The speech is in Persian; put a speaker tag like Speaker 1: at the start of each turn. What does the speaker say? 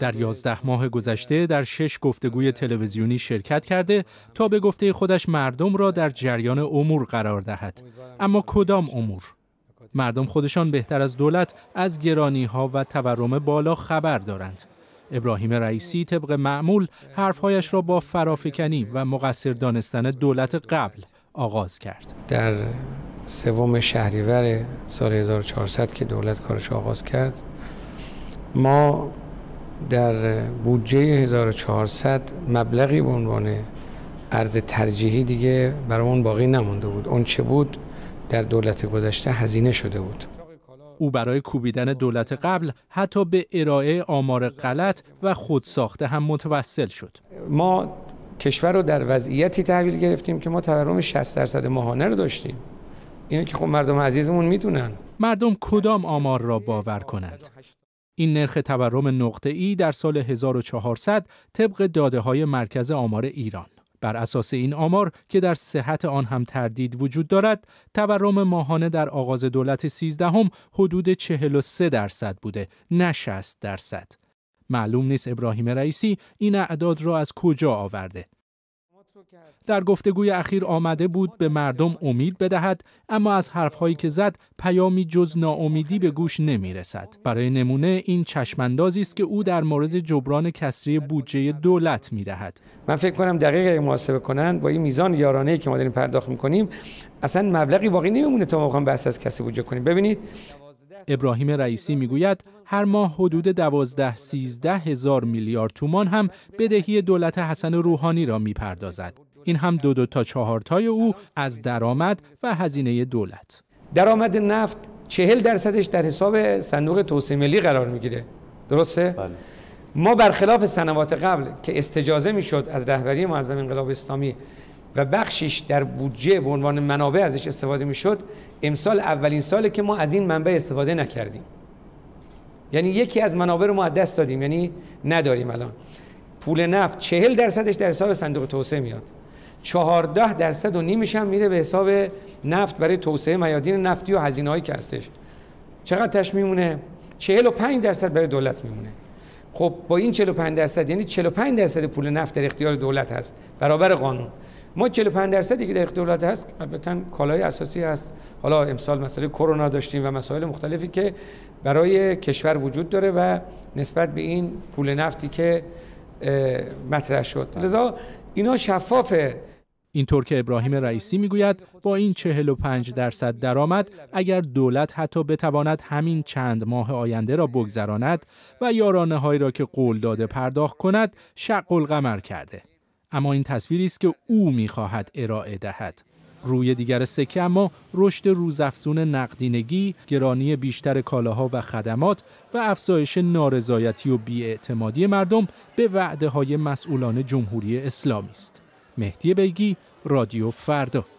Speaker 1: در یازده ماه گذشته در شش گفتگوی تلویزیونی شرکت کرده تا به گفته خودش مردم را در جریان امور قرار دهد اما کدام امور مردم خودشان بهتر از دولت از گرانی ها و تورم بالا خبر دارند ابراهیم رئیسی طبق معمول حرفهایش را با فرافکنی و مقصر دانستن دولت قبل آغاز کرد
Speaker 2: در سوم شهریور سال 1400 که دولت کارش آغاز کرد ما در بودجه 1400 مبلغی به عنوان ارز ترجیحی دیگه برامون باقی نمونده بود اون چه بود در دولت گذشته هزینه شده بود
Speaker 1: او برای کوبیدن دولت قبل حتی به ارائه آمار غلط و خودساخته هم متوسل شد
Speaker 2: ما کشور رو در وضعیتی تحویل گرفتیم که ما تورم 60 درصد ماهانه رو داشتیم اینو که خب
Speaker 1: مردم عزیزمون میدونن مردم کدام آمار را باور کنند این نرخ تورم نقطه ای در سال 1400 طبق داده های مرکز آمار ایران بر اساس این آمار که در صحت آن هم تردید وجود دارد، تورم ماهانه در آغاز دولت 13 هم حدود 43 درصد بوده، نه 60 درصد. معلوم نیست ابراهیم رئیسی این اعداد را از کجا آورده. در گفتگوی اخیر آمده بود به مردم امید بدهد اما از حرفهایی که زد پیامی جز ناامیدی به گوش نمی رسد. برای نمونه این چشماندازی است که او در مورد جبران کسری بودجه دولت می دهد. من فکر کنم دقیق
Speaker 2: اگه محاسبه کنن با این میزان یارانه ای که ما داریم پرداخت کنیم اصلا مبلغی باقی نمیمونه تا
Speaker 1: ما بحث از کسی بودجه کنیم ببینید ابراهیم رئیسی میگوید هر ماه حدود دوازده سیزده هزار میلیارد تومان هم بدهی دولت حسن روحانی را میپردازد. این هم دو دو تا چهارتای او از درآمد و هزینه دولت. درآمد نفت چهل درصدش در حساب صندوق توسعه ملی قرار میگیره.
Speaker 2: درسته؟ بله. ما برخلاف سنوات قبل که استجازه میشد از رهبری معظم انقلاب اسلامی و بخشیش در بودجه به عنوان منابع ازش استفاده میشد امسال اولین ساله که ما از این منبع استفاده نکردیم یعنی یکی از منابع رو ما دست دادیم یعنی نداریم الان پول نفت چهل درصدش در حساب صندوق توسعه میاد چهارده درصد و نیمش میره به حساب نفت برای توسعه میادین نفتی و هزینه هایی که هستش چقدر تش میمونه؟ چهل و پنج درصد برای دولت میمونه خب با این پنج درصد یعنی پنج درصد پول نفت در اختیار دولت هست برابر قانون ما 45 درصدی که در اختیار دولت هست البته کالای اساسی است حالا امسال مسئله کرونا داشتیم و مسائل مختلفی که برای کشور وجود داره و
Speaker 1: نسبت به این پول نفتی که مطرح شد لذا اینا شفافه اینطور که ابراهیم رئیسی میگوید با این 45 درصد درآمد اگر دولت حتی بتواند همین چند ماه آینده را بگذراند و یارانه هایی را که قول داده پرداخت کند شق القمر کرده اما این تصویری است که او میخواهد ارائه دهد روی دیگر سکه اما رشد روزافزون نقدینگی، گرانی بیشتر کالاها و خدمات و افزایش نارضایتی و بیاعتمادی مردم به وعده های مسئولان جمهوری اسلامی است. مهدی بیگی، رادیو فردا